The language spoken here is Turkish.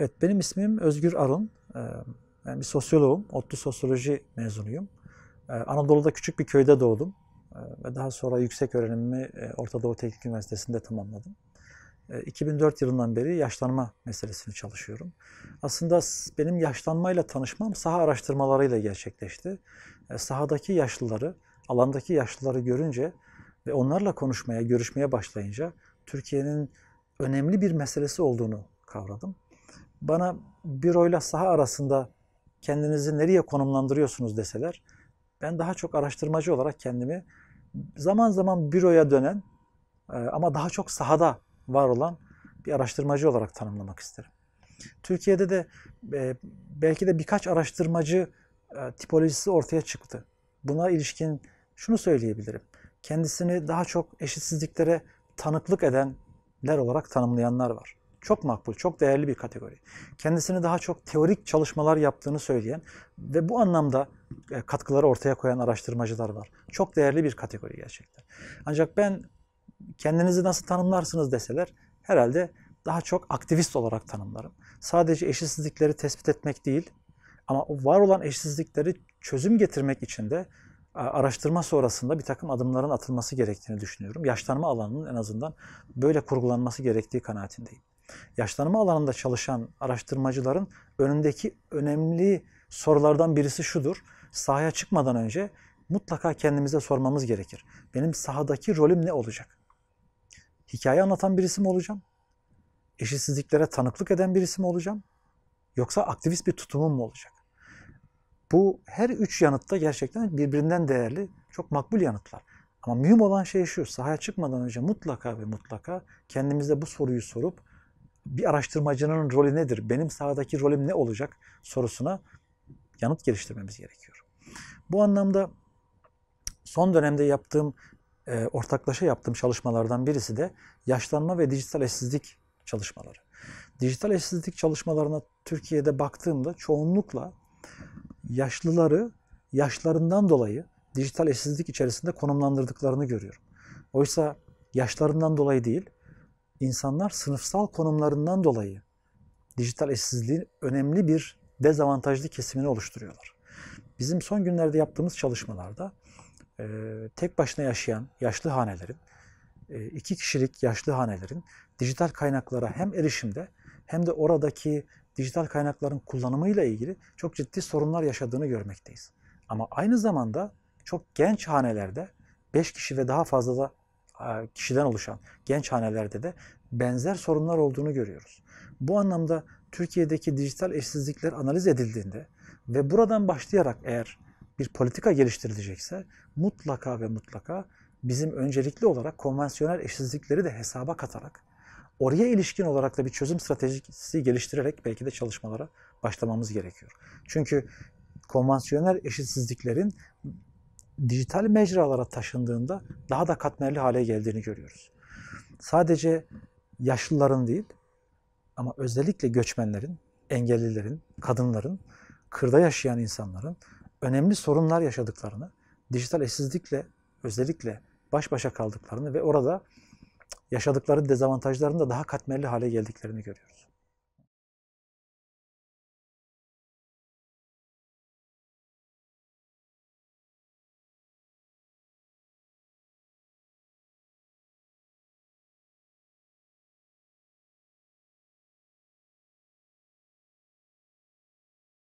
Evet, benim ismim Özgür Arın. Ee, ben bir sosyoloğum, otlu Sosyoloji mezunuyum. Ee, Anadolu'da küçük bir köyde doğdum ee, ve daha sonra yüksek öğrenimimi e, Orta Doğu Teknik Üniversitesi'nde tamamladım. 2004 yılından beri yaşlanma meselesini çalışıyorum. Aslında benim yaşlanmayla tanışmam saha araştırmalarıyla gerçekleşti. Sahadaki yaşlıları, alandaki yaşlıları görünce ve onlarla konuşmaya, görüşmeye başlayınca Türkiye'nin önemli bir meselesi olduğunu kavradım bana bir oyla saha arasında kendinizi nereye konumlandırıyorsunuz deseler, ben daha çok araştırmacı olarak kendimi zaman zaman büroya dönen e, ama daha çok sahada var olan bir araştırmacı olarak tanımlamak isterim. Türkiye'de de e, belki de birkaç araştırmacı e, tipolojisi ortaya çıktı. Buna ilişkin şunu söyleyebilirim. Kendisini daha çok eşitsizliklere tanıklık edenler olarak tanımlayanlar var çok makbul, çok değerli bir kategori. Kendisini daha çok teorik çalışmalar yaptığını söyleyen ve bu anlamda e, katkıları ortaya koyan araştırmacılar var. Çok değerli bir kategori gerçekten. Ancak ben kendinizi nasıl tanımlarsınız deseler herhalde daha çok aktivist olarak tanımlarım. Sadece eşitsizlikleri tespit etmek değil ama var olan eşitsizlikleri çözüm getirmek için de araştırma sonrasında bir takım adımların atılması gerektiğini düşünüyorum. Yaşlanma alanının en azından böyle kurgulanması gerektiği kanaatindeyim yaşlanma alanında çalışan araştırmacıların önündeki önemli sorulardan birisi şudur. Sahaya çıkmadan önce mutlaka kendimize sormamız gerekir. Benim sahadaki rolüm ne olacak? Hikaye anlatan birisi mi olacağım? Eşitsizliklere tanıklık eden birisi mi olacağım? Yoksa aktivist bir tutumum mu olacak? Bu her üç yanıtta gerçekten birbirinden değerli, çok makbul yanıtlar. Ama mühim olan şey şu, sahaya çıkmadan önce mutlaka ve mutlaka kendimize bu soruyu sorup bir araştırmacının rolü nedir? Benim sahadaki rolüm ne olacak sorusuna yanıt geliştirmemiz gerekiyor. Bu anlamda son dönemde yaptığım e, ortaklaşa yaptığım çalışmalardan birisi de yaşlanma ve dijital eşsizlik çalışmaları. Dijital eşsizlik çalışmalarına Türkiye'de baktığımda çoğunlukla yaşlıları yaşlarından dolayı dijital eşsizlik içerisinde konumlandırdıklarını görüyorum. Oysa yaşlarından dolayı değil, insanlar sınıfsal konumlarından dolayı dijital eşsizliğin önemli bir dezavantajlı kesimini oluşturuyorlar. Bizim son günlerde yaptığımız çalışmalarda e, tek başına yaşayan yaşlı hanelerin, e, iki kişilik yaşlı hanelerin dijital kaynaklara hem erişimde hem de oradaki dijital kaynakların kullanımıyla ilgili çok ciddi sorunlar yaşadığını görmekteyiz. Ama aynı zamanda çok genç hanelerde 5 kişi ve daha fazla da kişiden oluşan genç hanelerde de benzer sorunlar olduğunu görüyoruz. Bu anlamda Türkiye'deki dijital eşsizlikler analiz edildiğinde ve buradan başlayarak eğer bir politika geliştirilecekse mutlaka ve mutlaka bizim öncelikli olarak konvansiyonel eşsizlikleri de hesaba katarak oraya ilişkin olarak da bir çözüm stratejisi geliştirerek belki de çalışmalara başlamamız gerekiyor. Çünkü konvansiyonel eşitsizliklerin dijital mecralara taşındığında daha da katmerli hale geldiğini görüyoruz. Sadece yaşlıların değil ama özellikle göçmenlerin, engellilerin, kadınların, kırda yaşayan insanların önemli sorunlar yaşadıklarını, dijital eşsizlikle özellikle baş başa kaldıklarını ve orada yaşadıkları dezavantajların da daha katmerli hale geldiklerini görüyoruz.